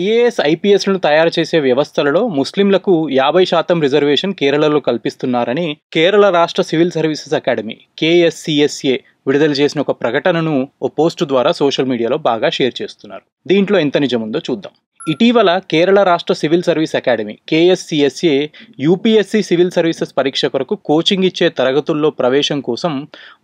IAS ఐపీఎస్లను తయారు చేసే వ్యవస్థలలో ముస్లింలకు యాభై శాతం రిజర్వేషన్ కేరళలో కల్పిస్తున్నారని కేరళ రాష్ట్ర సివిల్ సర్వీసెస్ అకాడమీ కేఎస్సిఎస్ఏ విడుదల చేసిన ఒక ప్రకటనను ఓ పోస్టు ద్వారా సోషల్ మీడియాలో బాగా షేర్ చేస్తున్నారు దీంట్లో ఎంత నిజముందో చూద్దాం ఇటీవల కేరళ రాష్ట్ర civil service academy KSCSA UPSC civil services పరీక్ష కొరకు కోచింగ్ ఇచ్చే తరగతుల్లో ప్రవేశం కోసం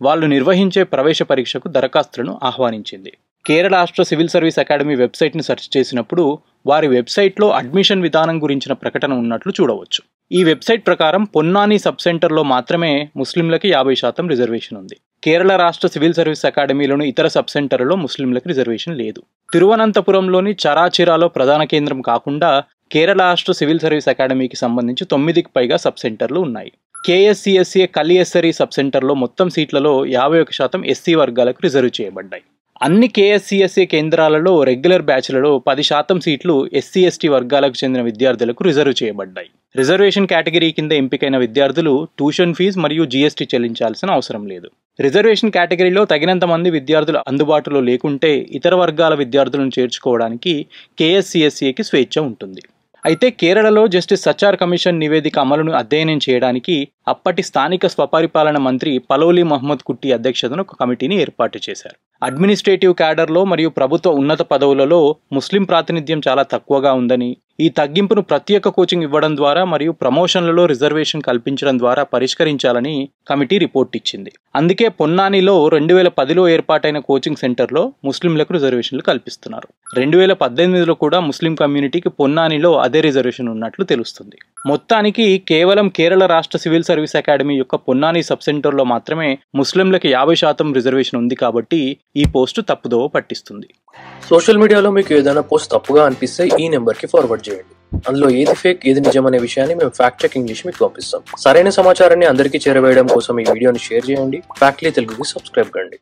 వాళ్ళు నిర్వహించే ప్రవేశ పరీక్షకు దరఖాస్తులను ఆహ్వానించింది కేరళ రాష్ట్ర సివిల్ సర్వీస్ అకాడమీ వెబ్సైట్ని సెర్చ్ చేసినప్పుడు వారి వెబ్సైట్లో అడ్మిషన్ విధానం గురించిన ప్రకటన ఉన్నట్లు చూడవచ్చు ఈ వెబ్సైట్ ప్రకారం పొన్నాని సబ్ సెంటర్లో మాత్రమే ముస్లింలకి యాభై శాతం రిజర్వేషన్ ఉంది కేరళ రాష్ట్ర సివిల్ సర్వీస్ అకాడమీలోని ఇతర సబ్ సెంటర్లలో ముస్లింలకు రిజర్వేషన్ లేదు తిరువనంతపురంలోని చరాచిరాలో ప్రధాన కేంద్రం కాకుండా కేరళ రాష్ట్ర సివిల్ సర్వీస్ అకాడమీకి సంబంధించి తొమ్మిదికి పైగా సబ్ సెంటర్లు ఉన్నాయి కేఎస్సిఎస్సీఏ కలిఎస్సరీ సబ్ సెంటర్లో మొత్తం సీట్లలో యాభై ఒక శాతం ఎస్సీ వర్గాలకు రిజర్వ్ చేయబడ్డాయి అన్ని కేఎస్సిఎస్ఏ e కేంద్రాలలో రెగ్యులర్ బ్యాచ్లలో పది శాతం సీట్లు ఎస్సీ ఎస్టీ వర్గాలకు చెందిన విద్యార్థులకు రిజర్వ్ చేయబడ్డాయి రిజర్వేషన్ కేటగిరీ కింద ఎంపికైన విద్యార్థులు ట్యూషన్ ఫీజు మరియు జీఎస్టీ చెల్లించాల్సిన అవసరం లేదు రిజర్వేషన్ కేటగిరీలో తగినంత మంది విద్యార్థులు అందుబాటులో లేకుంటే ఇతర వర్గాల విద్యార్థులను చేర్చుకోవడానికి కేఎస్సిఎస్సీఏకి e స్వేచ్ఛ ఉంటుంది అయితే కేరళలో జస్టిస్ సచార్ కమిషన్ నివేదిక అమలును అధ్యయనం చేయడానికి అప్పటి స్థానిక స్వపరిపాలన మంత్రి పలోలి మహమ్మద్ కుట్టి అధ్యక్షతను ఒక కమిటీని ఏర్పాటు చేశారు అడ్మినిస్ట్రేటివ్ క్యాడర్లో మరియు ప్రభుత్వ ఉన్నత పదవులలో ముస్లిం ప్రాతినిధ్యం చాలా తక్కువగా ఉందని ఈ తగ్గింపును ప్రత్యేక కోచింగ్ ఇవ్వడం ద్వారా మరియు ప్రమోషన్లలో రిజర్వేషన్ కల్పించడం ద్వారా పరిష్కరించాలని కమిటీ రిపోర్ట్ ఇచ్చింది అందుకే పొన్నానిలో రెండు వేల పదిలో ఏర్పాటైన కోచింగ్ సెంటర్లో ముస్లింలకు రిజర్వేషన్లు కల్పిస్తున్నారు రెండు వేల పద్దెనిమిదిలో కూడా ముస్లిం కమ్యూనిటీకి పొన్నానిలో అదే రిజర్వేషన్ ఉన్నట్లు తెలుస్తుంది మొత్తానికి కేవలం కేరళ రాష్ట్ర సివిల్ సర్వీస్ అకాడమీ యొక్క పొన్నాని సబ్ సెంటర్లో మాత్రమే ముస్లింలకు యాభై శాతం రిజర్వేషన్ ఉంది కాబట్టి ఈ పోస్టు తప్పుదోవ పట్టిస్తుంది సోషల్ మీడియాలో మీకు ఏదైనా పోస్ట్ తప్పుగా అనిపిస్తే ఈ నెంబర్కి ఫార్వర్డ్ చేయండి అందులో ఏది ఫేక్ ఏది నిజం అనే విషయాన్ని మేము ఫ్యాక్ట్ చెక్ ఇంగ్లీష్ మీకు పంపిస్తాం సరైన సమాచారాన్ని అందరికీ చేరవేయడం కోసం ఈ వీడియోని షేర్ చేయండి ఫ్యాక్ట్లీ తెలుగుకి సబ్స్క్రైబ్ కండి